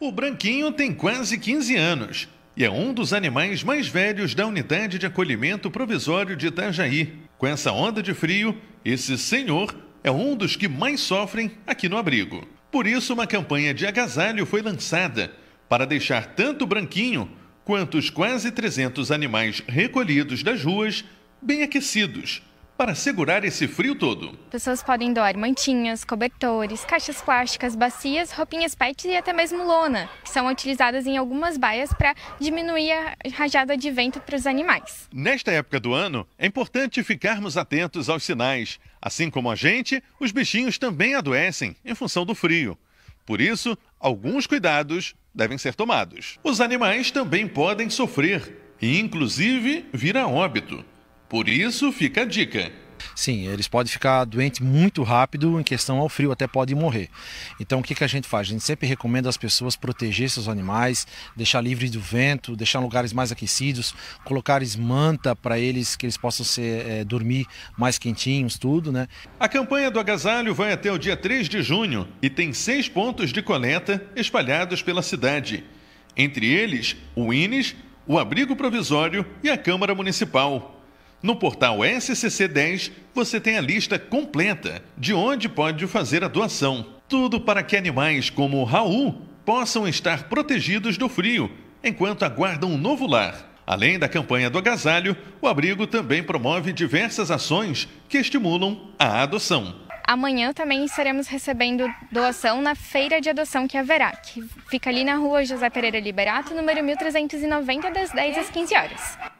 O branquinho tem quase 15 anos e é um dos animais mais velhos da unidade de acolhimento provisório de Itajaí. Com essa onda de frio, esse senhor é um dos que mais sofrem aqui no abrigo. Por isso, uma campanha de agasalho foi lançada para deixar tanto o branquinho quanto os quase 300 animais recolhidos das ruas bem aquecidos para segurar esse frio todo. Pessoas podem doar mantinhas, cobertores, caixas plásticas, bacias, roupinhas pet e até mesmo lona, que são utilizadas em algumas baias para diminuir a rajada de vento para os animais. Nesta época do ano, é importante ficarmos atentos aos sinais. Assim como a gente, os bichinhos também adoecem em função do frio. Por isso, alguns cuidados devem ser tomados. Os animais também podem sofrer e, inclusive, vir a óbito. Por isso fica a dica. Sim, eles podem ficar doentes muito rápido em questão ao frio, até podem morrer. Então o que, que a gente faz? A gente sempre recomenda às pessoas proteger seus animais, deixar livre do vento, deixar lugares mais aquecidos, colocar manta para eles que eles possam ser, é, dormir mais quentinhos, tudo, né? A campanha do agasalho vai até o dia 3 de junho e tem seis pontos de coleta espalhados pela cidade. Entre eles, o INES, o Abrigo Provisório e a Câmara Municipal. No portal SCC10, você tem a lista completa de onde pode fazer a doação. Tudo para que animais como Raul possam estar protegidos do frio enquanto aguardam um novo lar. Além da campanha do agasalho, o abrigo também promove diversas ações que estimulam a adoção. Amanhã também estaremos recebendo doação na feira de adoção que haverá, que fica ali na rua José Pereira Liberato, número 1390, das 10 às 15 horas.